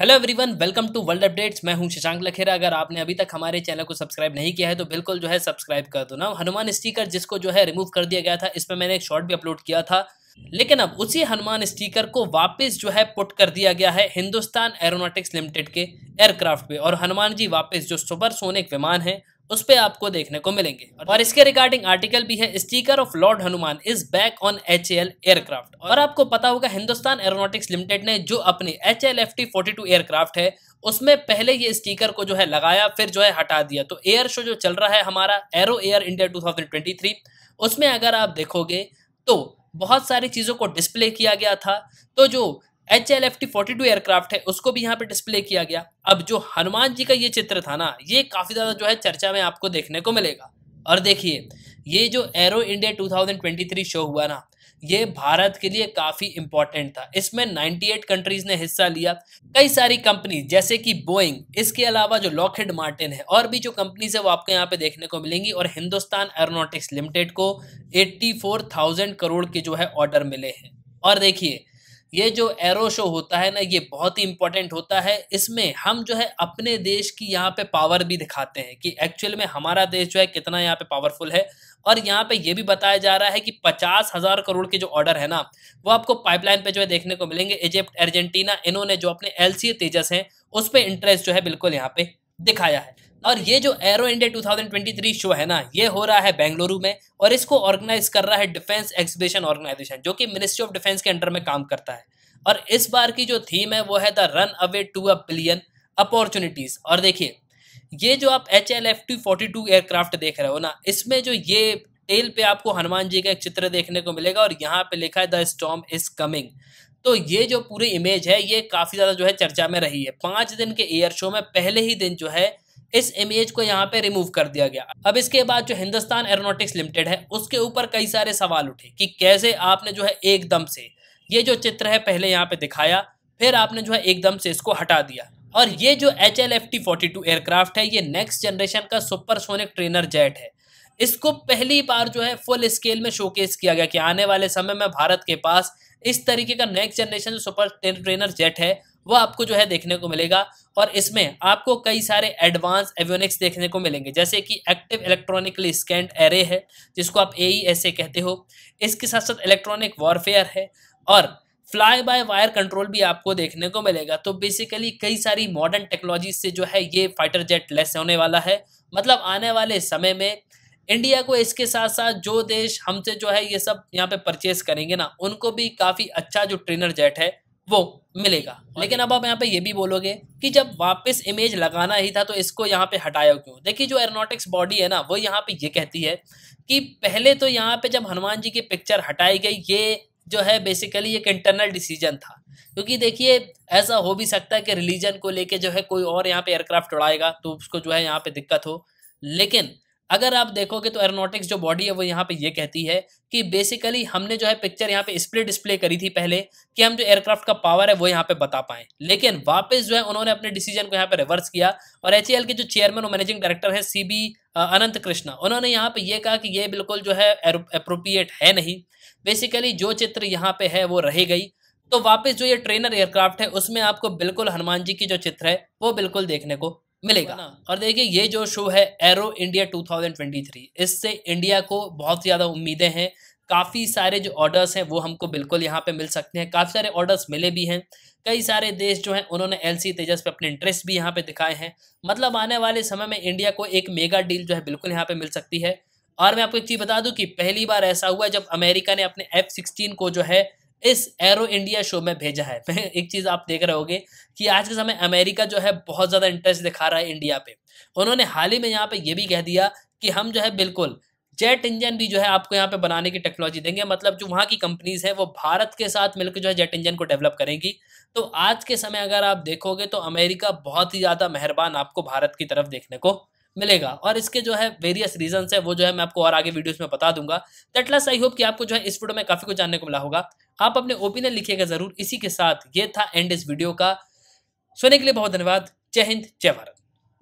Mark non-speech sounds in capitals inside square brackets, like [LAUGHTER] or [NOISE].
hello everyone welcome to world updates मैं हूं शशांक लखेरा अगर आपने अभी तक हमारे चैनल को सब्सक्राइब नहीं किया है तो बिल्कुल जो है सब्सक्राइब कर दो ना हनुमान स्टीकर जिसको जो है रिमूव कर दिया गया था इसमें मैंने एक शॉर्ट भी अपलोड किया था लेकिन अब उसी हनुमान स्टीकर को वापस जो है पुट कर दिया गया है हिंदुस्तान एरोनॉटिक्स लिमिटेड के एयरक्राफ्ट पे और हनुमान जी वापस जो सुपर सोनिक विमान है उस पर आपको देखने को मिलेंगे और इसके रिगार्डिंग आर्टिकल भी है sticker of lord Hanuman is back on H aircraft और आपको पता होगा हिंदुस्तान एरोनॉटिक्स लिमिटेड ने जो अपने एच एल एयरक्राफ्ट है उसमें पहले ये स्टीकर को जो है लगाया फिर जो है हटा दिया तो एयर शो जो चल रहा है हमारा एरो एयर इंडिया टू उसमें अगर आप देखोगे तो बहुत सारी चीज़ों को डिस्प्ले किया गया था तो जो H L F T forty two aircraft है उसको भी यहाँ पे डिस्प्ले किया गया अब जो हनुमान जी का ये चित्र था ना ये काफ़ी ज़्यादा जो है चर्चा में आपको देखने को मिलेगा और देखिए ये जो एरो इंडिया 2023 शो हुआ ना ये भारत के लिए काफ़ी इंपॉर्टेंट था इसमें 98 कंट्रीज ने हिस्सा लिया कई सारी कंपनी जैसे कि बोइंग इसके अलावा जो लॉकहेड मार्टिन है और भी जो कंपनीज है वो आपको यहाँ पे देखने को मिलेंगी और हिंदुस्तान एरोनॉटिक्स लिमिटेड को 84,000 करोड़ के जो है ऑर्डर मिले हैं और देखिए ये जो एरो शो होता है ना ये बहुत ही इंपॉर्टेंट होता है इसमें हम जो है अपने देश की यहाँ पे पावर भी दिखाते हैं कि एक्चुअल में हमारा देश जो है कितना यहाँ पे पावरफुल है और यहाँ पे ये भी बताया जा रहा है कि पचास हज़ार करोड़ के जो ऑर्डर है ना वो आपको पाइपलाइन पे जो है देखने को मिलेंगे इजिप्ट अर्जेंटीना इन्होंने जो अपने एल तेजस हैं उस पर इंटरेस्ट जो है बिल्कुल यहाँ पे दिखाया है और ये जो एरो इंडिया 2023 शो है ना ये हो रहा है बेंगलुरु में और इसको ऑर्गेनाइज कर रहा है डिफेंस एग्जीबिशन ऑर्गेनाइजेशन जो कि मिनिस्ट्री ऑफ डिफेंस के अंडर में काम करता है और इस बार की जो थीम है वो है the runway to a billion opportunities और देखिए ये जो आप H L F two forty two aircraft देख रहे हो ना इसमें जो ये टेल पे आपको हनुमान जी का एक चित्र देखने को मिलेगा और यहाँ पे लिखा है द स्टॉम इज कमिंग तो ये जो पूरी इमेज है ये काफ़ी ज़्यादा जो है चर्चा में रही है पांच दिन के एयर शो में पहले ही दिन जो है इस इमेज को यहाँ पे रिमूव कर दिया गया अब इसके बाद जो हिंदुस्तान एरोनोटिक्स लिमिटेड है उसके ऊपर कई सारे सवाल उठे कि कैसे आपने जो है एकदम से ये जो चित्र है पहले यहाँ पे दिखाया फिर आपने जो है एकदम से इसको हटा दिया और ये जो H L F T forty two aircraft है ये नेक्स्ट जनरेशन का सुपरसोनिक ट्रेनर जेट है इसको पहली बार जो है फुल स्केल में शोकेस किया गया कि आने वाले समय में भारत के पास इस तरीके का next generation super trainer jet है वो आपको जो है देखने को मिलेगा और इसमें आपको कई सारे एडवांस एवियोनिक्स देखने को मिलेंगे जैसे कि एक्टिव इलेक्ट्रॉनिकली स्कैंड एरे है जिसको आप ए e कहते हो इसके साथ साथ इलेक्ट्रॉनिक वॉरफेयर है और फ्लाई बाय वायर कंट्रोल भी आपको देखने को मिलेगा तो बेसिकली कई सारी मॉडर्न टेक्नोलॉजी से जो है ये फाइटर जेट लेस होने वाला है मतलब आने वाले समय में इंडिया को इसके साथ साथ जो देश हमसे जो है ये सब यहाँ पे परचेस करेंगे ना उनको भी काफ़ी अच्छा जो ट्रेनर जेट है वो मिलेगा लेकिन अब आप यहाँ पे ये भी बोलोगे कि जब वापस इमेज लगाना ही था तो इसको यहाँ पे हटाया क्यों देखिए जो एरोनोटिक्स बॉडी है ना वो यहाँ पे ये कहती है कि पहले तो यहाँ पे जब हनुमान जी की पिक्चर हटाई गई ये जो है बेसिकली एक इंटरनल डिसीजन था क्योंकि देखिए ऐसा हो भी सकता है कि रिलीजन को लेके जो है कोई और यहाँ पे एयरक्राफ्ट उड़ाएगा तो उसको जो है यहाँ पे दिक्कत हो लेकिन अगर आप देखोगे तो एरोनोटिक्स जो बॉडी है वो यहाँ पे ये कहती है कि बेसिकली हमने जो है पिक्चर यहाँ पे स्प्लिट डिस्प्ले करी थी पहले कि हम जो एयरक्राफ्ट का पावर है वो यहाँ पे बता पाएं लेकिन वापस जो है उन्होंने अपने डिसीजन को यहाँ पे रिवर्स किया और एच के जो चेयरमैन और मैनेजिंग डायरेक्टर है सी अनंत कृष्णा उन्होंने यहाँ पे ये कहा कि ये बिल्कुल जो है अप्रोप्रिएट है नहीं बेसिकली जो चित्र यहाँ पे है वो रह गई तो वापस जो ये ट्रेनर एयरक्राफ्ट है उसमें आपको बिल्कुल हनुमान जी की जो चित्र है वो बिल्कुल देखने को मिलेगा और देखिए ये जो शो है एरो इंडिया 2023 इससे इंडिया को बहुत ज़्यादा उम्मीदें हैं काफ़ी सारे जो ऑर्डर्स हैं वो हमको बिल्कुल यहाँ पे मिल सकते हैं काफ़ी सारे ऑर्डर्स मिले भी हैं कई सारे देश जो हैं उन्होंने एल सी तेजस पे अपने इंटरेस्ट भी यहाँ पे दिखाए हैं मतलब आने वाले समय में इंडिया को एक मेगा डील जो है बिल्कुल यहाँ पे मिल सकती है और मैं आपको एक चीज़ बता दूँ कि पहली बार ऐसा हुआ जब अमेरिका ने अपने एफ सिक्सटीन को जो है इस एरो इंडिया शो में भेजा है [LAUGHS] मैं एक चीज़ आप देख रहे होगे कि आज के समय अमेरिका जो है बहुत ज़्यादा इंटरेस्ट दिखा रहा है इंडिया पे उन्होंने हाल ही में यहाँ पे ये भी कह दिया कि हम जो है बिल्कुल जेट इंजन भी जो है आपको यहाँ पे बनाने की टेक्नोलॉजी देंगे मतलब जो वहाँ की कंपनीज है वो भारत के साथ मिलकर जो है जेट इंजन को डेवलप करेंगी तो आज के समय अगर आप देखोगे तो अमेरिका बहुत ही ज़्यादा मेहरबान आपको भारत की तरफ देखने को मिलेगा और इसके जो है वेरियस रीजंस है वो जो है मैं आपको और आगे वीडियोस में बता दूंगा दैट लास्ट आई होप कि आपको जो है इस वीडियो में काफ़ी कुछ जानने को मिला होगा आप अपने ओपिनियन लिखिएगा ज़रूर इसी के साथ ये था एंड इस वीडियो का सुनने के लिए बहुत धन्यवाद जय हिंद जय भारत